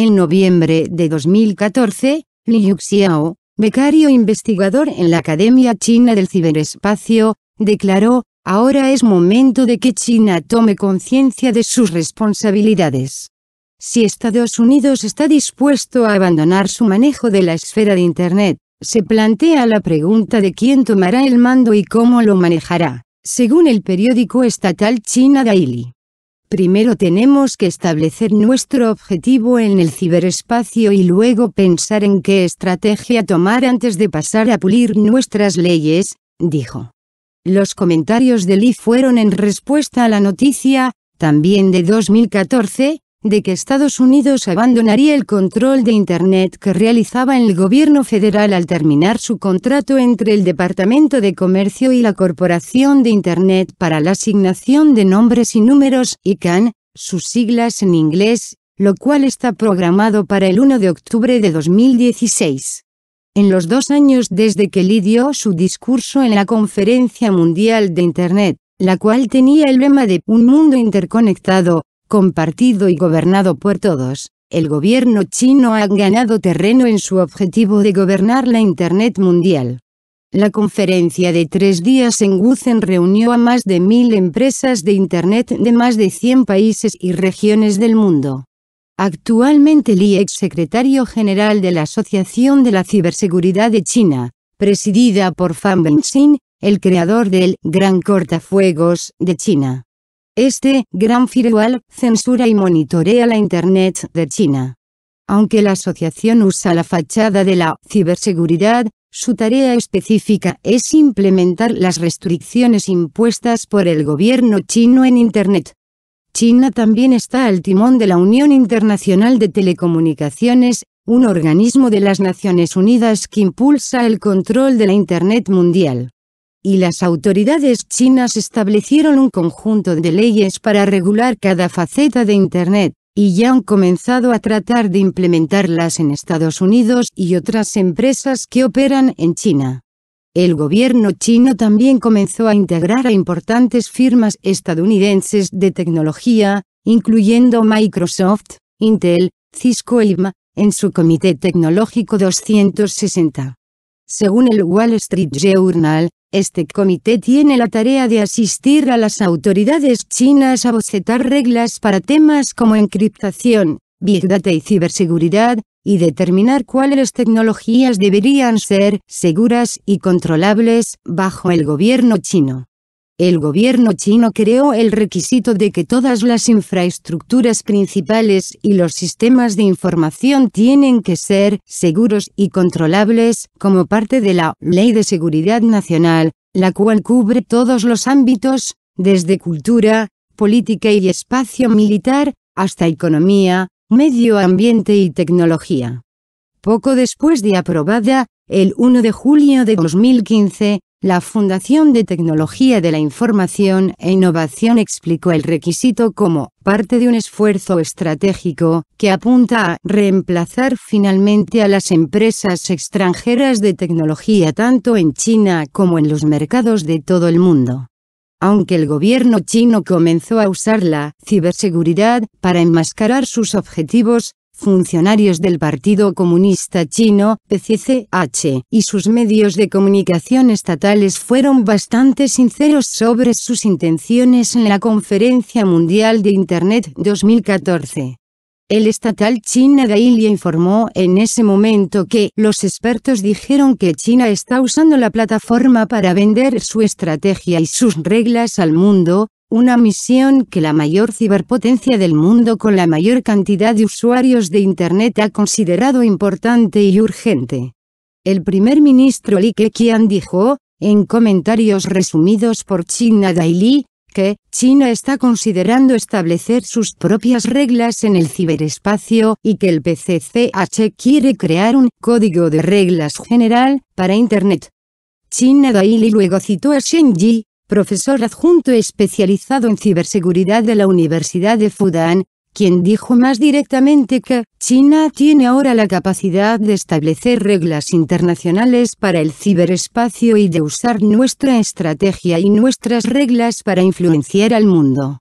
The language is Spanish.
En noviembre de 2014, Liu Xiao, becario investigador en la Academia China del Ciberespacio, declaró, ahora es momento de que China tome conciencia de sus responsabilidades. Si Estados Unidos está dispuesto a abandonar su manejo de la esfera de Internet, se plantea la pregunta de quién tomará el mando y cómo lo manejará, según el periódico estatal China Daily. Primero tenemos que establecer nuestro objetivo en el ciberespacio y luego pensar en qué estrategia tomar antes de pasar a pulir nuestras leyes, dijo. Los comentarios de Lee fueron en respuesta a la noticia, también de 2014, de que Estados Unidos abandonaría el control de Internet que realizaba el gobierno federal al terminar su contrato entre el Departamento de Comercio y la Corporación de Internet para la asignación de nombres y números, ICANN, sus siglas en inglés, lo cual está programado para el 1 de octubre de 2016. En los dos años desde que Lee dio su discurso en la Conferencia Mundial de Internet, la cual tenía el lema de Un mundo interconectado, compartido y gobernado por todos, el gobierno chino ha ganado terreno en su objetivo de gobernar la Internet mundial. La conferencia de tres días en Wuzhen reunió a más de mil empresas de Internet de más de 100 países y regiones del mundo. Actualmente el ex secretario general de la Asociación de la Ciberseguridad de China, presidida por Fan Benshin, el creador del Gran Cortafuegos de China. Este gran firewall censura y monitorea la Internet de China. Aunque la asociación usa la fachada de la ciberseguridad, su tarea específica es implementar las restricciones impuestas por el gobierno chino en Internet. China también está al timón de la Unión Internacional de Telecomunicaciones, un organismo de las Naciones Unidas que impulsa el control de la Internet mundial y las autoridades chinas establecieron un conjunto de leyes para regular cada faceta de Internet, y ya han comenzado a tratar de implementarlas en Estados Unidos y otras empresas que operan en China. El gobierno chino también comenzó a integrar a importantes firmas estadounidenses de tecnología, incluyendo Microsoft, Intel, Cisco y e IBM, en su Comité Tecnológico 260. Según el Wall Street Journal, este comité tiene la tarea de asistir a las autoridades chinas a bocetar reglas para temas como encriptación, big data y ciberseguridad, y determinar cuáles tecnologías deberían ser seguras y controlables bajo el gobierno chino. El gobierno chino creó el requisito de que todas las infraestructuras principales y los sistemas de información tienen que ser seguros y controlables como parte de la Ley de Seguridad Nacional, la cual cubre todos los ámbitos, desde cultura, política y espacio militar, hasta economía, medio ambiente y tecnología. Poco después de aprobada, el 1 de julio de 2015, la Fundación de Tecnología de la Información e Innovación explicó el requisito como parte de un esfuerzo estratégico que apunta a reemplazar finalmente a las empresas extranjeras de tecnología tanto en China como en los mercados de todo el mundo. Aunque el gobierno chino comenzó a usar la ciberseguridad para enmascarar sus objetivos, funcionarios del Partido Comunista Chino, PCCH, y sus medios de comunicación estatales fueron bastante sinceros sobre sus intenciones en la Conferencia Mundial de Internet 2014. El estatal China Daily informó en ese momento que los expertos dijeron que China está usando la plataforma para vender su estrategia y sus reglas al mundo, una misión que la mayor ciberpotencia del mundo con la mayor cantidad de usuarios de Internet ha considerado importante y urgente. El primer ministro Li Keqiang dijo, en comentarios resumidos por China Daily, que China está considerando establecer sus propias reglas en el ciberespacio y que el PCCH quiere crear un código de reglas general para Internet. China Daily luego citó a Shen Yi, profesor adjunto especializado en ciberseguridad de la Universidad de Fudan, quien dijo más directamente que China tiene ahora la capacidad de establecer reglas internacionales para el ciberespacio y de usar nuestra estrategia y nuestras reglas para influenciar al mundo.